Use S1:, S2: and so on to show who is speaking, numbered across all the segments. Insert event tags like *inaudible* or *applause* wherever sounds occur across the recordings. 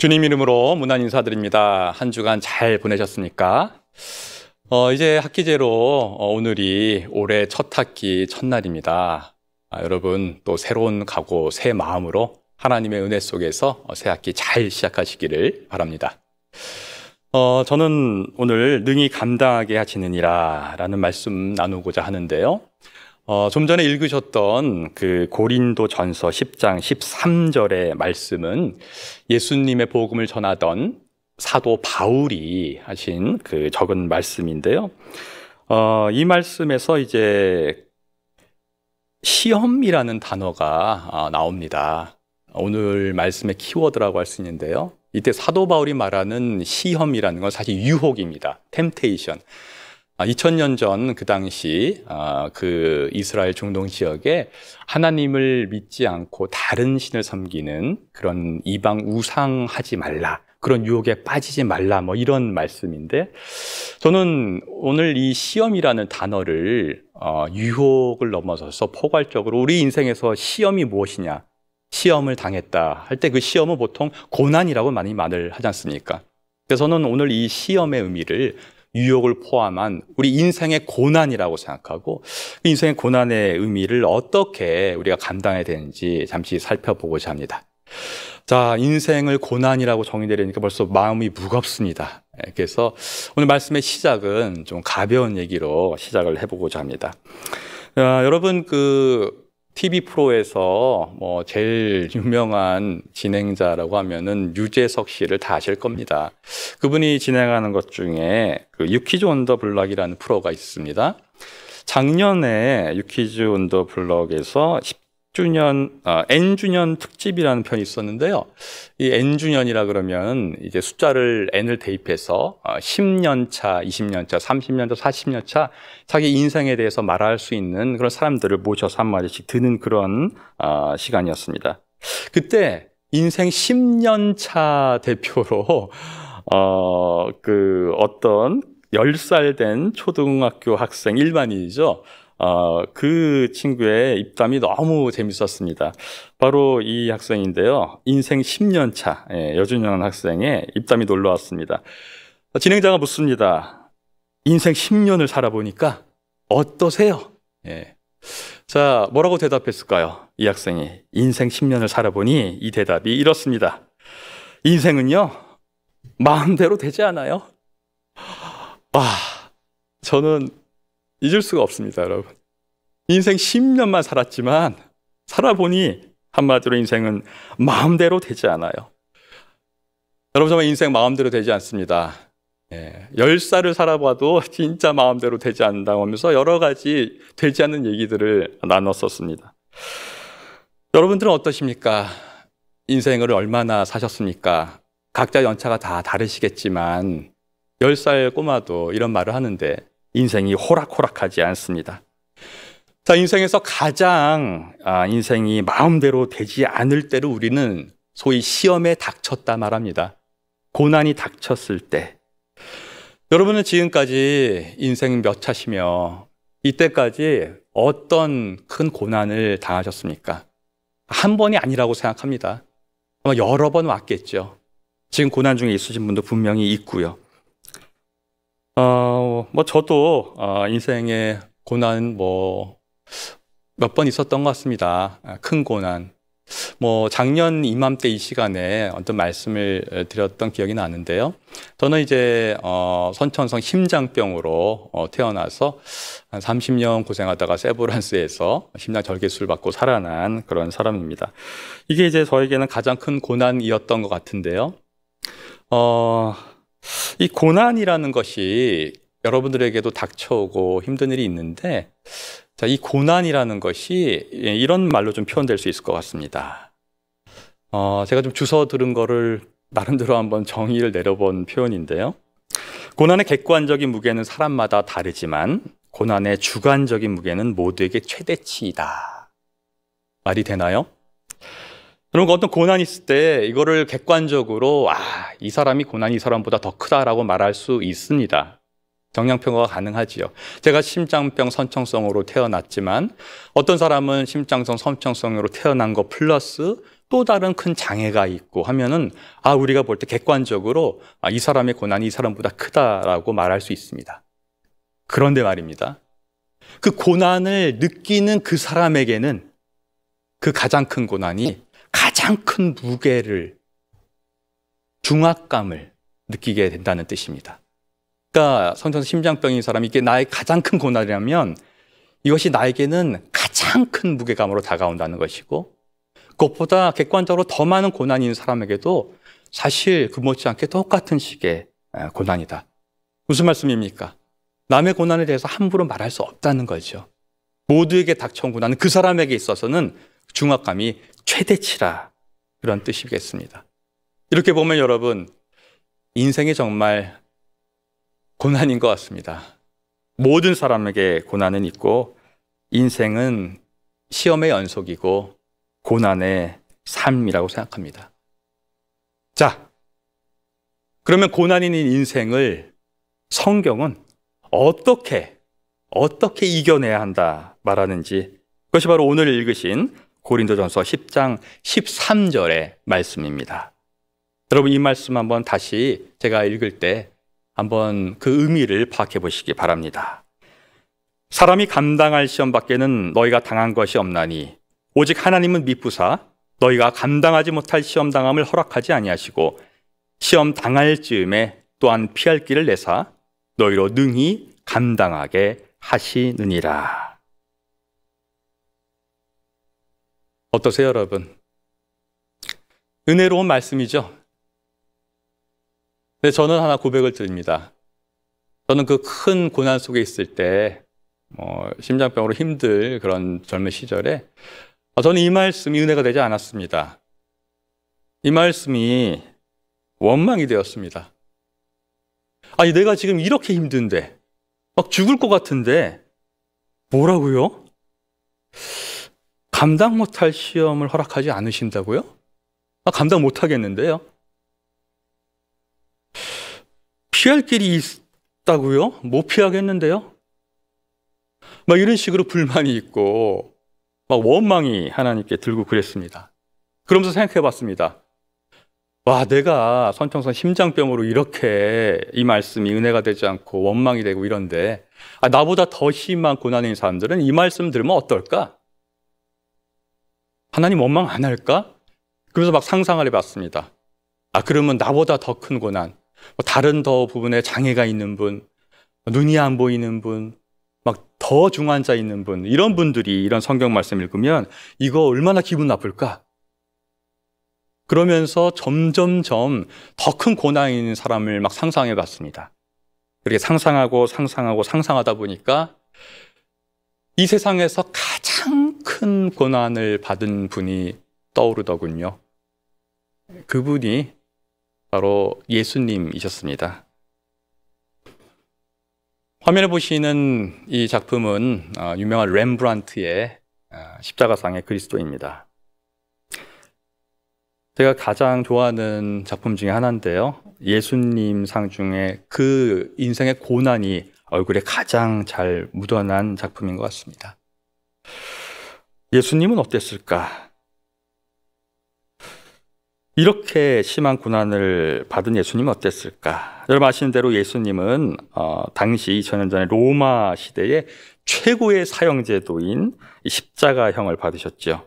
S1: 주님 이름으로 문안 인사드립니다. 한 주간 잘 보내셨습니까? 어, 이제 학기제로 어, 오늘이 올해 첫 학기 첫날입니다. 아, 여러분 또 새로운 각오, 새 마음으로 하나님의 은혜 속에서 어, 새 학기 잘 시작하시기를 바랍니다. 어, 저는 오늘 능히 감당하게 하시느니라 라는 말씀 나누고자 하는데요. 어, 좀 전에 읽으셨던 그 고린도 전서 10장 13절의 말씀은 예수님의 복음을 전하던 사도 바울이 하신 그 적은 말씀인데요. 어, 이 말씀에서 이제 시험이라는 단어가 어, 나옵니다. 오늘 말씀의 키워드라고 할 수 있는데요. 이때 사도 바울이 말하는 시험이라는 건 사실 유혹입니다. 템테이션. 2000년 아, 전그 당시 아, 그 이스라엘 중동 지역에 하나님을 믿지 않고 다른 신을 섬기는 그런 이방 우상하지 말라. 그런 유혹에 빠지지 말라 뭐 이런 말씀인데 저는 오늘 이 시험이라는 단어를 어, 유혹을 넘어서서 포괄적으로 우리 인생에서 시험이 무엇이냐 시험을 당했다 할 때 그 시험은 보통 고난이라고 많이 말을 하지 않습니까? 그래서 저는 오늘 이 시험의 의미를 유혹을 포함한 우리 인생의 고난이라고 생각하고 그 인생의 고난의 의미를 어떻게 우리가 감당해야 되는지 잠시 살펴보고자 합니다. 자, 인생을 고난이라고 정의되려니까 그러니까 벌써 마음이 무겁습니다. 예, 그래서 오늘 말씀의 시작은 좀 가벼운 얘기로 시작을 해보고자 합니다. 아, 여러분 그 TV 프로에서 뭐 제일 유명한 진행자라고 하면은 유재석 씨를 다 아실 겁니다. 그분이 진행하는 것 중에 그 유퀴즈 온 더블럭이라는 프로가 있습니다. 작년에 유키즈온 더 블럭에서 10주년, 아, N주년 특집이라는 편이 있었는데요. 이 N주년이라 그러면 이제 숫자를 N을 대입해서 10년 아, 차, 20년 차, 30년 차, 40년 차 자기 인생에 대해서 말할 수 있는 그런 사람들을 모셔서 한마디씩 드는 그런 아, 시간이었습니다. 그때 인생 10년 차 대표로 *laughs* 어, 그 어떤 10살 된 초등학교 학생 일반인이죠. 어, 그 친구의 입담이 너무 재밌었습니다. 바로 이 학생인데요. 인생 10년 차 예, 여준현 학생의 입담이 놀러 왔습니다. 진행자가 묻습니다. 인생 10년을 살아보니까 어떠세요? 예. 자, 뭐라고 대답했을까요? 이 학생이 인생 10년을 살아보니 이 대답이 이렇습니다. 인생은요, 마음대로 되지 않아요. 아, 저는 잊을 수가 없습니다, 여러분. 인생 10년만 살았지만 살아보니 한마디로 인생은 마음대로 되지 않아요. 여러분 정말 인생 마음대로 되지 않습니다. 예, 10살을 살아봐도 진짜 마음대로 되지 않는다 하면서 여러 가지 되지 않는 얘기들을 나눴었습니다. 여러분들은 어떠십니까? 인생을 얼마나 사셨습니까? 각자 연차가 다 다르시겠지만 10살 꼬마도 이런 말을 하는데 인생이 호락호락하지 않습니다. 자, 인생에서 가장 아, 인생이 마음대로 되지 않을 때를 우리는 소위 시험에 닥쳤다 말합니다. 고난이 닥쳤을 때. 여러분은 지금까지 인생 몇 차시며 이때까지 어떤 큰 고난을 당하셨습니까? 한 번이 아니라고 생각합니다. 아마 여러 번 왔겠죠. 지금 고난 중에 있으신 분도 분명히 있고요. 어뭐 저도 어, 인생의 고난 뭐 몇 번 있었던 것 같습니다. 아, 큰 고난. 뭐 작년 이맘때 이 시간에 어떤 말씀을 드렸던 기억이 나는데요. 저는 이제 어 선천성 심장병으로 어 태어나서 한 30년 고생하다가 세브란스에서 심장 절개술 받고 살아난 그런 사람입니다. 이게 이제 저에게는 가장 큰 고난이었던 것 같은데요. 어이 고난이라는 것이 여러분들에게도 닥쳐오고 힘든 일이 있는데 자, 이 고난이라는 것이 예, 이런 말로 좀 표현될 수 있을 것 같습니다. 어, 제가 좀 주워 들은 거를 나름대로 한번 정의를 내려본 표현인데요. 고난의 객관적인 무게는 사람마다 다르지만 고난의 주관적인 무게는 모두에게 최대치이다. 말이 되나요? 그러니 어떤 고난이 있을 때 이거를 객관적으로 아, 이 사람이 고난이 이 사람보다 더 크다라고 말할 수 있습니다. 정량평가가 가능하지요. 제가 심장병 선천성으로 태어났지만 어떤 사람은 심장성 선천성으로 태어난 거 플러스 또 다른 큰 장애가 있고 하면은 아 우리가 볼 때 객관적으로 아, 이 사람의 고난이 이 사람보다 크다라고 말할 수 있습니다. 그런데 말입니다. 그 고난을 느끼는 그 사람에게는 그 가장 큰 고난이 가장 큰 무게를 중압감을 느끼게 된다는 뜻입니다. 그러니까 성전 심장병인 사람이 이게 나의 가장 큰 고난이라면 이것이 나에게는 가장 큰 무게감으로 다가온다는 것이고 그것보다 객관적으로 더 많은 고난인 사람에게도 사실 그 못지않게 똑같은 식의 고난이다. 무슨 말씀입니까? 남의 고난에 대해서 함부로 말할 수 없다는 거죠. 모두에게 닥쳐온 고난은 그 사람에게 있어서는 중압감이 최대치라 그런 뜻이겠습니다. 이렇게 보면 여러분 인생이 정말 고난인 것 같습니다. 모든 사람에게 고난은 있고 인생은 시험의 연속이고 고난의 삶이라고 생각합니다. 자, 그러면 고난인 인생을 성경은 어떻게 어떻게 이겨내야 한다 말하는지 그것이 바로 오늘 읽으신 고린도전서 10장 13절의 말씀입니다. 여러분 이 말씀 한번 다시 제가 읽을 때 한번 그 의미를 파악해 보시기 바랍니다. 사람이 감당할 시험 밖에는 너희가 당한 것이 없나니 오직 하나님은 미쁘사 너희가 감당하지 못할 시험 당함을 허락하지 아니하시고 시험 당할 즈음에 또한 피할 길을 내사 너희로 능히 감당하게 하시느니라. 어떠세요, 여러분? 은혜로운 말씀이죠? 근데 저는 하나 고백을 드립니다. 저는 그 큰 고난 속에 있을 때, 뭐 심장병으로 힘들 그런 젊은 시절에, 아, 저는 이 말씀이 은혜가 되지 않았습니다. 이 말씀이 원망이 되었습니다. 아니, 내가 지금 이렇게 힘든데, 막 죽을 것 같은데, 뭐라고요? 감당 못할 시험을 허락하지 않으신다고요? 아, 감당 못하겠는데요. 피할 길이 있다고요? 못 피하겠는데요? 막 이런 식으로 불만이 있고 막 원망이 하나님께 들고 그랬습니다. 그러면서 생각해 봤습니다. 와, 내가 선청선 심장병으로 이렇게 이 말씀이 은혜가 되지 않고 원망이 되고 이런데, 아, 나보다 더 심한 고난인 사람들은 이 말씀 들으면 어떨까? 하나님 원망 안 할까? 그래서 막 상상을 해봤습니다. 아, 그러면 나보다 더 큰 고난, 뭐 다른 더 부분에 장애가 있는 분, 눈이 안 보이는 분, 막 더 중환자 있는 분, 이런 분들이 이런 성경 말씀 읽으면 이거 얼마나 기분 나쁠까? 그러면서 점점점 더 큰 고난이 있는 사람을 막 상상해 봤습니다. 그렇게 상상하고 상상하고 상상하다 보니까 이 세상에서 큰 고난을 받은 분이 떠오르더군요. 그분이 바로 예수님이셨습니다. 화면에 보시는 이 작품은 어, 유명한 렘브란트의 어, 십자가상의 그리스도입니다. 제가 가장 좋아하는 작품 중에 하나인데요. 예수님 상 중에 그 인생의 고난이 얼굴에 가장 잘 묻어난 작품인 것 같습니다. 예수님은 어땠을까? 이렇게 심한 고난을 받은 예수님은 어땠을까? 여러분 아시는 대로 예수님은 어, 당시 2000년 전에 로마 시대의 최고의 사형제도인 십자가형을 받으셨죠.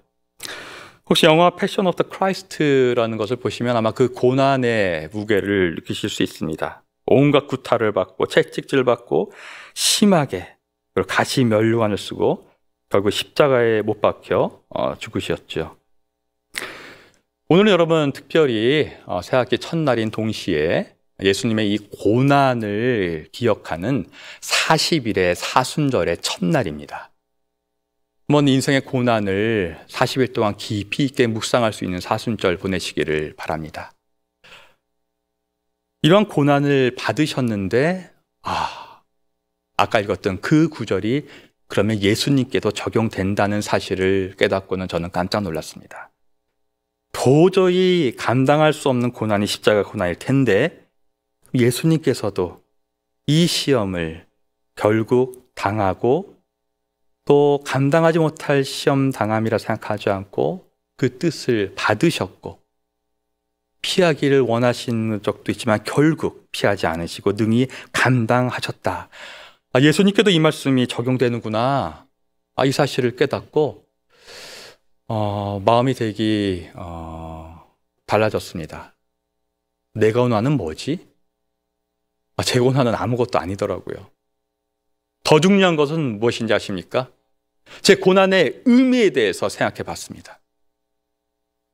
S1: 혹시 영화 패션 오브 더 크라이스트라는 것을 보시면 아마 그 고난의 무게를 느끼실 수 있습니다. 온갖 구타를 받고 채찍질 받고 심하게 그리고 가시 면류관을 쓰고 결국 십자가에 못 박혀 어, 죽으셨죠. 오늘은 여러분 특별히 어, 새학기 첫날인 동시에 예수님의 이 고난을 기억하는 40일의 사순절의 첫날입니다. 먼 인생의 고난을 40일 동안 깊이 있게 묵상할 수 있는 사순절 보내시기를 바랍니다. 이러 고난을 받으셨는데, 아, 아까 읽었던 그 구절이 그러면 예수님께도 적용된다는 사실을 깨닫고는 저는 깜짝 놀랐습니다. 도저히 감당할 수 없는 고난이 십자가 고난일 텐데 예수님께서도 이 시험을 결국 당하고 또 감당하지 못할 시험 당함이라 생각하지 않고 그 뜻을 받으셨고 피하기를 원하시는 적도 있지만 결국 피하지 않으시고 능히 감당하셨다. 아, 예수님께도 이 말씀이 적용되는구나. 아, 이 사실을 깨닫고, 어, 마음이 되기, 어, 달라졌습니다. 내가 원하는 뭐지? 아, 제 원하는 아무것도 아니더라고요. 더 중요한 것은 무엇인지 아십니까? 제 고난의 의미에 대해서 생각해 봤습니다.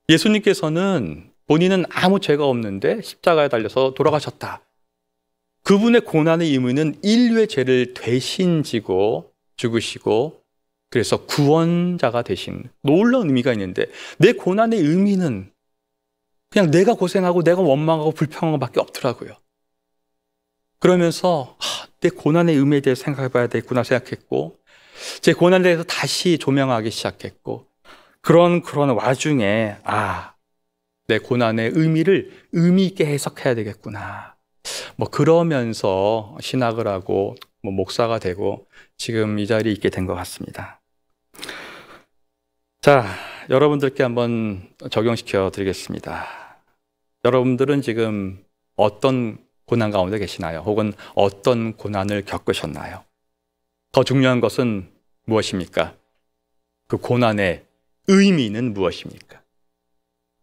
S1: 예수님께서는 본인은 아무 죄가 없는데 십자가에 달려서 돌아가셨다. 그분의 고난의 의무는 인류의 죄를 대신 지고 죽으시고 그래서 구원자가 되신 놀라운 의미가 있는데 내 고난의 의미는 그냥 내가 고생하고 내가 원망하고 불평한 것밖에 없더라고요. 그러면서 하, 아, 내 고난의 의미에 대해 생각해봐야 되겠구나 생각했고 제 고난에 대해서 다시 조명하기 시작했고 그런 그런 와중에 아내 고난의 의미를 의미 있게 해석해야 되겠구나 뭐 그러면서 신학을 하고 뭐 목사가 되고 지금 이 자리에 있게 된 것 같습니다. 자, 여러분들께 한번 적용시켜 드리겠습니다. 여러분들은 지금 어떤 고난 가운데 계시나요? 혹은 어떤 고난을 겪으셨나요? 더 중요한 것은 무엇입니까? 그 고난의 의미는 무엇입니까?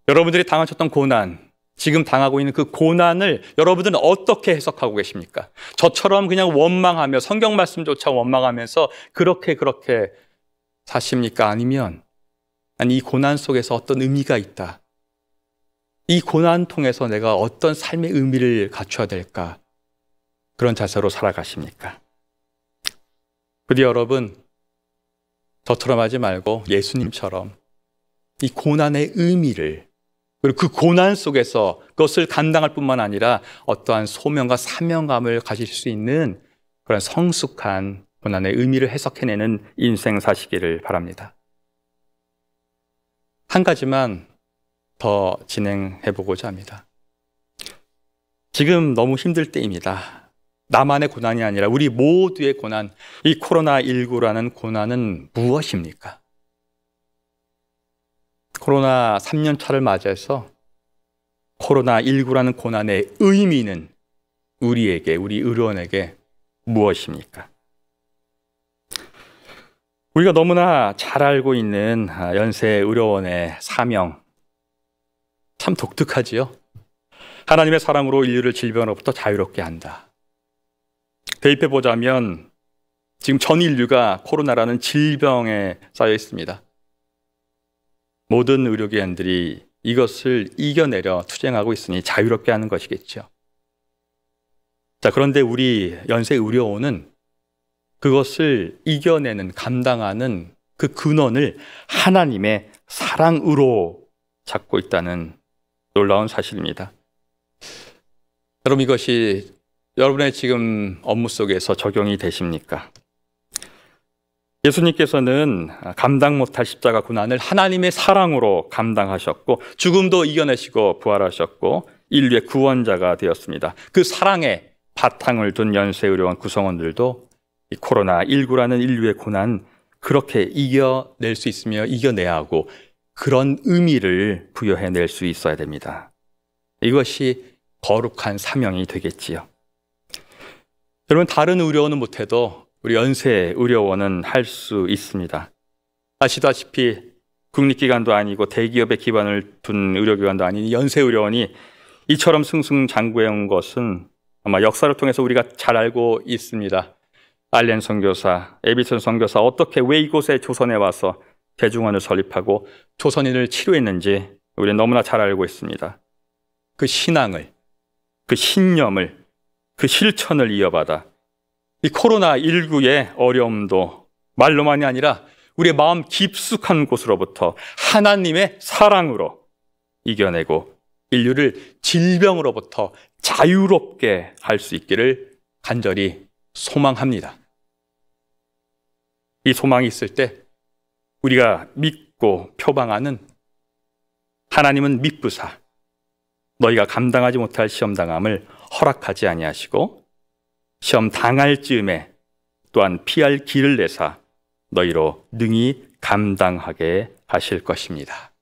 S1: 여러분들이 당하셨던 고난, 지금 당하고 있는 그 고난을 여러분들은 어떻게 해석하고 계십니까? 저처럼 그냥 원망하며 성경 말씀조차 원망하면서 그렇게 그렇게 사십니까? 아니면 아니 이 고난 속에서 어떤 의미가 있다. 이 고난 통해서 내가 어떤 삶의 의미를 갖춰야 될까? 그런 자세로 살아가십니까? 부디 여러분 저처럼 하지 말고 예수님처럼 이 고난의 의미를 그리고 그 고난 속에서 그것을 감당할 뿐만 아니라 어떠한 소명과 사명감을 가질 수 있는 그런 성숙한 고난의 의미를 해석해내는 인생 사시기를 바랍니다. 한 가지만 더 진행해 보고자 합니다. 지금 너무 힘들 때입니다. 나만의 고난이 아니라 우리 모두의 고난, 이 코로나19라는 고난은 무엇입니까? 코로나 3년 차를 맞이해서 코로나19라는 고난의 의미는 우리에게, 우리 의료원에게 무엇입니까? 우리가 너무나 잘 알고 있는 아, 연세 의료원의 사명, 참 독특하지요? 하나님의 사랑으로 인류를 질병으로부터 자유롭게 한다. 대입해 보자면 지금 전 인류가 코로나라는 질병에 쌓여 있습니다. 모든 의료기관들이 이것을 이겨내려 투쟁하고 있으니 자유롭게 하는 것이겠죠. 자, 그런데 우리 연세 의료원은 그것을 이겨내는, 감당하는 그 근원을 하나님의 사랑으로 잡고 있다는 놀라운 사실입니다. 여러분 이것이 여러분의 지금 업무 속에서 적용이 되십니까? 예수님께서는 감당 못할 십자가 고난을 하나님의 사랑으로 감당하셨고 죽음도 이겨내시고 부활하셨고 인류의 구원자가 되었습니다. 그 사랑에 바탕을 둔연쇄의료원 구성원들도 코로나19라는 인류의 고난 그렇게 이겨낼 수 있으며 이겨내야 하고 그런 의미를 부여해낼 수 있어야 됩니다. 이것이 거룩한 사명이 되겠지요. 여러분, 다른 의료원은 못해도 우리 연세 의료원은 할 수 있습니다. 아시다시피 국립기관도 아니고 대기업의 기반을 둔 의료기관도 아닌 연세 의료원이 이처럼 승승장구해온 것은 아마 역사를 통해서 우리가 잘 알고 있습니다. 알렌 선교사, 에비슨 선교사 어떻게 왜 이곳에 조선에 와서 대중원을 설립하고 조선인을 치료했는지 우리는 너무나 잘 알고 있습니다. 그 신앙을, 그 신념을, 그 실천을 이어받아 이 코로나19의 어려움도 말로만이 아니라 우리의 마음 깊숙한 곳으로부터 하나님의 사랑으로 이겨내고 인류를 질병으로부터 자유롭게 할 수 있기를 간절히 소망합니다. 이 소망이 있을 때 우리가 믿고 표방하는 하나님은 믿부사 너희가 감당하지 못할 시험당함을 허락하지 아니하시고 시험 당할 즈음에 또한 피할 길을 내사 너희로 능히 감당하게 하실 것입니다.